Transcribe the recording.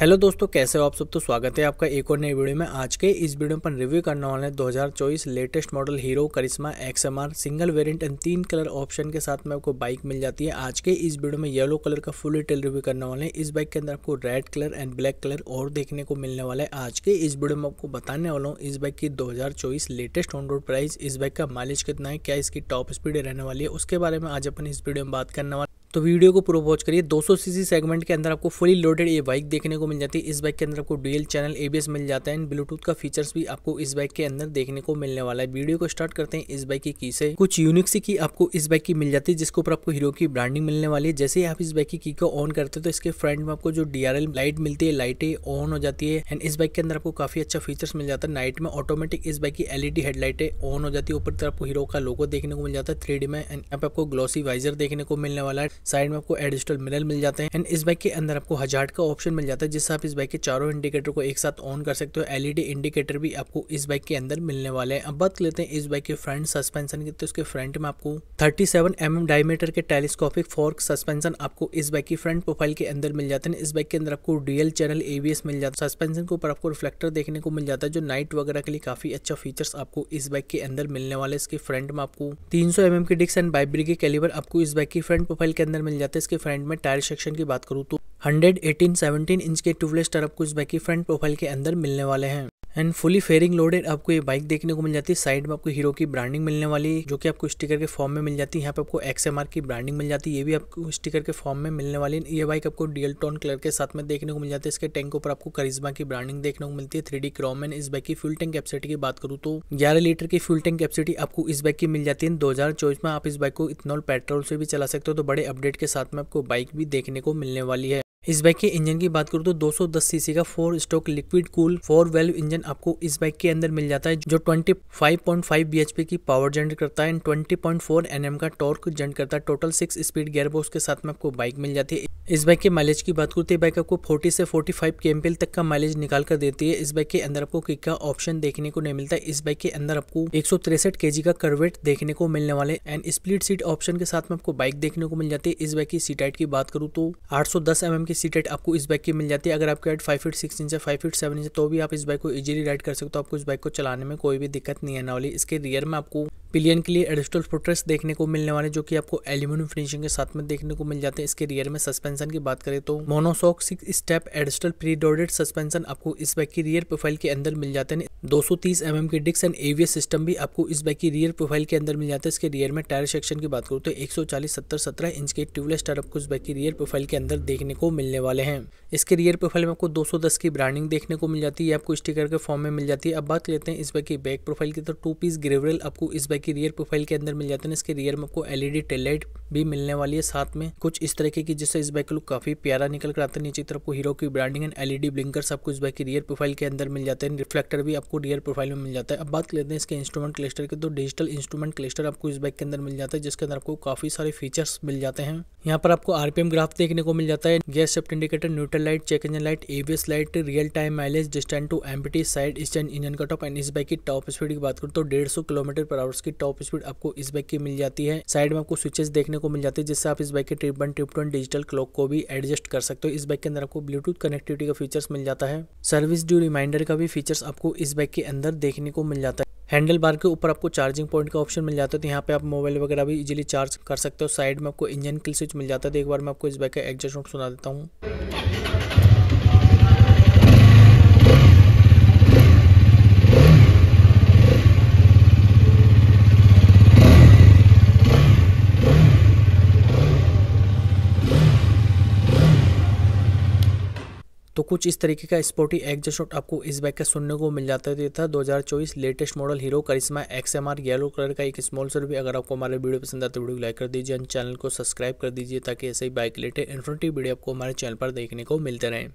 hello दोस्तों कैसे हो आप सब तो स्वागत है आपका एक और नए वीडियो में आज के इस वीडियो पर रिव्यू करने वाले हैं 2024 latest model Hero Karizma XMR single variant and तीन कलर ऑप्शन के साथ में आपको बाइक मिल जाती है आज के इस वीडियो में येलो कलर का फुल डिटेल रिव्यू करने वाले हैं इस बाइक के अंदर आपको red colour and black colour और देखने को मिलने वाला है आज के इस वीडियो में आपको बताने वाला हूँ इस बाइक की दो लेटेस्ट ऑन रोड प्राइस इस बाइक का माइलेज कितना है क्या इसकी टॉप स्पीड रहने वाली है उसके बारे में आज अपन इस वीडियो में बात करने वाले तो वीडियो को पूरा वॉच करिए 200 सीसी सेगमेंट के अंदर आपको फुली लोडेड ये बाइक देखने को मिल जाती है इस बाइक के अंदर आपको डुअल चैनल एबीएस मिल जाता है एंड ब्लूटूथ का फीचर्स भी आपको इस बाइक के अंदर देखने को मिलने वाला है वीडियो को स्टार्ट करते हैं इस बाइक की की से कुछ यूनिक सी की आपको इस बाइक की मिल जाती है जिसके ऊपर आपको हीरो की ब्रांडिंग मिलने वाली है जैसे ही आप इस बाइक की की को ऑन करते हैं तो इसके फ्रंट में आपको जो डी लाइट मिलती है लाइटें ऑन हो जाती है एंड इस बाइक के अंदर आपको काफी अच्छा फीचर्स मिल जाता है नाइट में ऑटोमेटिक इस बाइक की एलईडी हेडलाइटें ऑन हो जाती है ऊपर तरफ आपको हीरो का लोगो देखने को मिल जाता है थ्री में एंड यहाँ पे आपको ग्लोसी वाइजर देखने को मिलने वाला है साइड में आपको एडिजिटल मिरर मिल जाते हैं एंड इस बाइक के अंदर आपको हजार्ड का ऑप्शन मिल जाता है जिससे आप इस बाइक के चारों इंडिकेटर को एक साथ ऑन कर सकते हो एलईडी इंडिकेटर भी आपको इस बाइक के अंदर मिलने वाले हैं अब बात लेते हैं इस बाइक के फ्रंट सस्पेंशन की तो इसके फ्रंट में आपको थर्टी सेवन एम डायमीटर के टेलीस्कोपिक फोर्क सस्पेंशन आपको इस बाइक की फ्रंट प्रोफाइल के अंदर मिल जाते हैं इस बाइक के अंदर आपको डीएल चैनल एवीएस मिल जाता है सस्पेंशन के ऊपर आपको रिफ्लेक्टर देखने को मिल जाता है जो नाइट वगैरह के लिए काफी अच्छा फीचर्स आपको इस बाइक के अंदर मिलने वाले इसके फ्रंट में आपको तीन सौ एमएम की डिस्क एंड बाइब्री के कैलिबर आपको इस बाइक की फ्रंट प्रोफाइल के अंदर अंदर मिल जाते हैं इसके फ्रंट में टायर सेक्शन की बात करूँ तो हंड्रेड एटीन सेवनटीन इंच के ट्यूबलेस टायर आपको इस बाइक की फ्रंट प्रोफाइल के अंदर मिलने वाले हैं एंड फुली फेयरिंग लोडेड आपको ये बाइक देखने को मिल जाती है साइड में आपको हीरो की ब्रांडिंग मिलने वाली जो कि आपको स्टिकर के फॉर्म में मिल जाती है यहाँ पे आपको एक्स की ब्रांडिंग मिल जाती है ये भी आपको स्टिकर के फॉर्म में मिलने वाली ये बाइक आपको डीएल टोन कलर के साथ में देखने को मिल जाती है इसके टैंक ऊपर आपको करिश्मा की ब्रांडिंग देखने को मिलती है थ्री डी क्रोमन इस बाइक की फ्यूल टैंक कैपेसिटी की बात करूँ तो ग्यारह लीटर की फ्यूल टैंक कैपेसिटी आपको इस बाइक की मिल जाती है दो में आप इस बाइक को इथनॉल पेट्रोल से भी चला सकते हो तो बड़े अपडेट के साथ में आपको बाइक भी देखने को मिलने वाली है इस बाइक के इंजन की बात करूँ तो 210 सीसी का four stroke liquid cool four valve engine आपको इस बाइक के अंदर मिल जाता है जो 25.5 bhp की पावर जनरेट करता है एंड 20.4 nm का टॉर्क जनरेट करता है टोटल सिक्स स्पीड गेयरबॉक्स के साथ में आपको बाइक मिल जाती है इस बाइक के माइलेज की बात करते तो बाइक आपको 40 से 45 फाइव तक का माइलेज निकाल कर देती है इस बाइक के अंदर आपको किक का ऑप्शन देखने को नहीं मिलता है इस बाइक के अंदर आपको एक सौ का करवेट देखने को मिलने वाले एंड स्प्लिट सीट ऑप्शन के साथ में आपको बाइक देखने को मिल जाती है इस बाइक की सीट हाइट की बात करूँ तो आठ सौ mm की की सीट हाइट आपको इस बाइक की मिल जाती है अगर आपकी height five feet six inch है फाइव फीट सेवन इंच तो भी आप इस बाइक को इजीली राइड कर सकते हो तो आपको इस बाइक को चलाने में कोई भी दिक्कत नहीं आने वाली इसके रियर में आपको पिलियन के लिए एडजस्टल फुटरेस्ट देखने को मिलने वाले जो कि आपको एल्यूमिनियम फिनिशिंग के साथ में देखने को मिल जाते हैं इसके रियर में सस्पेंशन की बात करें तो monoshock six step adjustable pre loaded suspension आपको इस बाइक की रियर प्रोफाइल के अंदर मिल जाते हैं 230 mm के डिक्स एंड एवीएस सिस्टम भी आपको इस बाइक की रियर प्रोफाइल के अंदर मिल जाता है इसके रियर में टायर सेक्शन की बात करूँ तो चालीस सत्तर सत्रह इंच के ट्यूबलेस टायर आपको इस बाइक की रियर प्रोफाइल के अंदर देखने को मिलने वाले हैं इसके रियर प्रोफाइल में आपको दस की ब्रांडिंग देखने को मिल जाती है आपको स्टिकर के फॉर्म में मिल जाती है अब बात लेते हैं इस बाइक की बैक प्रोफाइल की तो टू पीस ग्रेवरल आपको इस बाइक कि रियर प्रोफाइल के अंदर मिल जाते हैं इसके रियर में आपको एलईडी टेल लाइट भी मिलने वाली है साथ में कुछ इस तरीके की जिससे इस बाइक का लुक काफी प्यारा निकल कर आता है नीचे तरफ को हीरो की ब्रांडिंग एंड एलईडी ब्लिंकर आपको इस बाइक की रियर प्रोफाइल के अंदर मिल जाते हैं रिफ्लेक्टर भी आपको रियर प्रोफाइल में मिल जाता है अब बात करते हैं इसके इंस्ट्रूमेंट क्लस्टर के तो डिजिटल इंस्ट्रूमेंट क्लस्टर आपको इस बाइक के अंदर मिल जाता है जिसके अंदर आपको काफी सारे फीचर्स मिल जाते हैं यहाँ पर आपको आरपीएम ग्राफ देखने को मिल जाता है gas shift indicator neutral light check engine light ABS light real time mileage distance to empty side engine का टॉप एंड इस बाइक की टॉप स्पीड की बात करूँ तो डेढ़ सौ किलोमीटर पर आवर्स की टॉप स्पीड आपको इस बाइक की मिल जाती है साइड में आपको स्विचेस देखने को मिल जाती है जिससे आप इस बाइक के trip one trip one digital clock को भी एडजस्ट कर सकते हो इस बाइक के अंदर आपको ब्लूटूथ कनेक्टिविटी का फीचर्स मिल जाता है सर्विस ड्यू रिमाइंडर का भी फीचर्स आपको इस बाइक के अंदर देखने को मिल जाता है हैंडल बार के ऊपर आपको चार्जिंग पॉइंट का ऑप्शन मिल जाता है तो यहाँ पे आप मोबाइल वगैरह भी इजीली चार्ज कर सकते हो साइड में आपको इंजन किल स्विच मिल जाता है तो एक बार मैं आपको इस बाइक का एडजस्टमेंट सुना देता हूँ तो कुछ इस तरीके का स्पोर्टी एग्जॉस्ट आपको इस बाइक का सुनने को मिल जाता है था 2024 latest model Hero Karizma XMR yellow colour का एक स्मॉल सर भी अगर आपको हमारे वीडियो पसंद आता है वीडियो को लाइक कर दीजिए एंड चैनल को सब्सक्राइब कर दीजिए ताकि ऐसे ही बाइक रिलेटेड इन्फॉर्मेटिव वीडियो आपको हमारे चैनल पर देखने को मिलते रहें